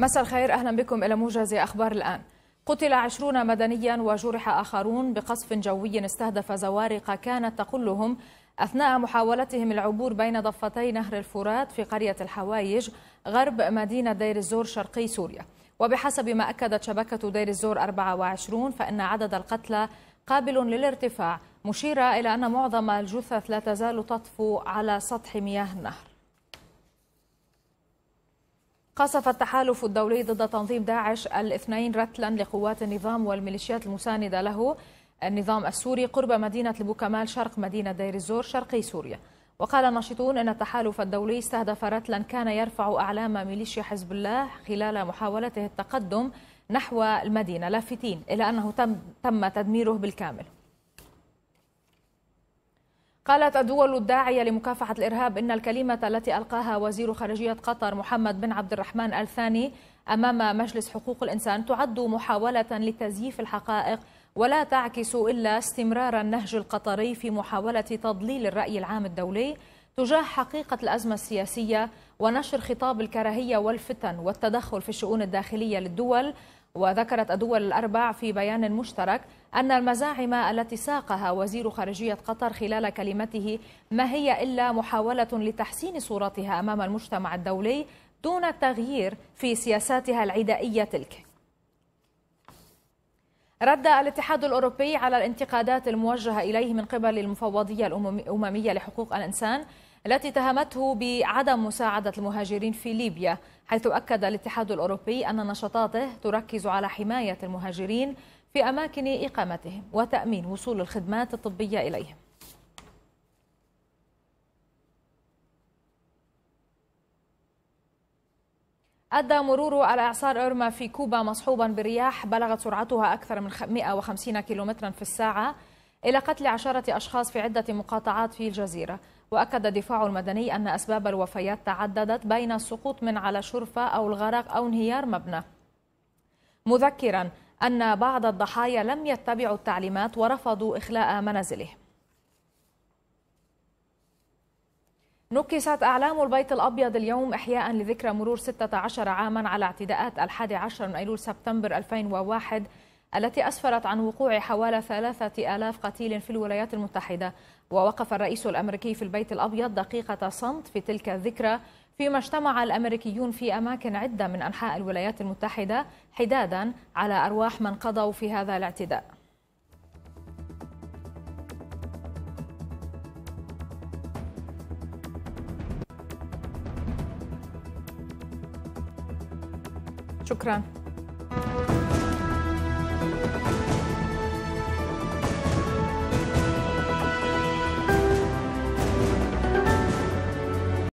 مساء الخير أهلا بكم إلى موجز أخبار الآن قتل عشرون مدنيا وجرح آخرون بقصف جوي استهدف زوارق كانت تقلهم أثناء محاولتهم العبور بين ضفتي نهر الفرات في قرية الحوايج غرب مدينة دير الزور شرقي سوريا وبحسب ما أكدت شبكة دير الزور 24 فإن عدد القتلى قابل للارتفاع مشيرة إلى أن معظم الجثث لا تزال تطفو على سطح مياه النهر قصف التحالف الدولي ضد تنظيم داعش الاثنين رتلا لقوات النظام والميليشيات المساندة له النظام السوري قرب مدينة البوكمال شرق مدينة دير الزور شرقي سوريا وقال الناشطون أن التحالف الدولي استهدف رتلا كان يرفع أعلام ميليشيا حزب الله خلال محاولته التقدم نحو المدينة لافتين إلى أنه تم, تم تدميره بالكامل قالت الدول الداعية لمكافحة الإرهاب إن الكلمة التي ألقاها وزير خارجية قطر محمد بن عبد الرحمن الثاني أمام مجلس حقوق الإنسان تعد محاولة لتزييف الحقائق ولا تعكس إلا استمرار النهج القطري في محاولة تضليل الرأي العام الدولي تجاه حقيقة الأزمة السياسية ونشر خطاب الكراهية والفتن والتدخل في الشؤون الداخلية للدول وذكرت الدول الأربع في بيان مشترك أن المزاعم التي ساقها وزير خارجية قطر خلال كلمته ما هي إلا محاولة لتحسين صورتها أمام المجتمع الدولي دون التغيير في سياساتها العدائية تلك رد الاتحاد الأوروبي على الانتقادات الموجهة إليه من قبل المفوضية الأممية لحقوق الإنسان التي اتهمته بعدم مساعدة المهاجرين في ليبيا حيث أكد الاتحاد الأوروبي أن نشاطاته تركز على حماية المهاجرين في أماكن إقامتهم وتأمين وصول الخدمات الطبية إليهم أدى مرور على إعصار إرما في كوبا مصحوبا برياح بلغت سرعتها أكثر من 150 كيلومترا في الساعة إلى قتل عشرة أشخاص في عدة مقاطعات في الجزيرة وأكد الدفاع المدني أن أسباب الوفيات تعددت بين السقوط من على شرفة أو الغرق أو انهيار مبنى مذكرا أن بعض الضحايا لم يتبعوا التعليمات ورفضوا إخلاء منازلهم نكست أعلام البيت الأبيض اليوم إحياء لذكرى مرور 16 عاما على اعتداءات الحادي عشر من أيلول سبتمبر 2001 التي أسفرت عن وقوع حوالي ثلاثة آلاف قتيل في الولايات المتحدة ووقف الرئيس الأمريكي في البيت الأبيض دقيقة صمت في تلك الذكرى فيما اجتمع الأمريكيون في أماكن عدة من أنحاء الولايات المتحدة حدادا على أرواح من قضوا في هذا الاعتداء شكرا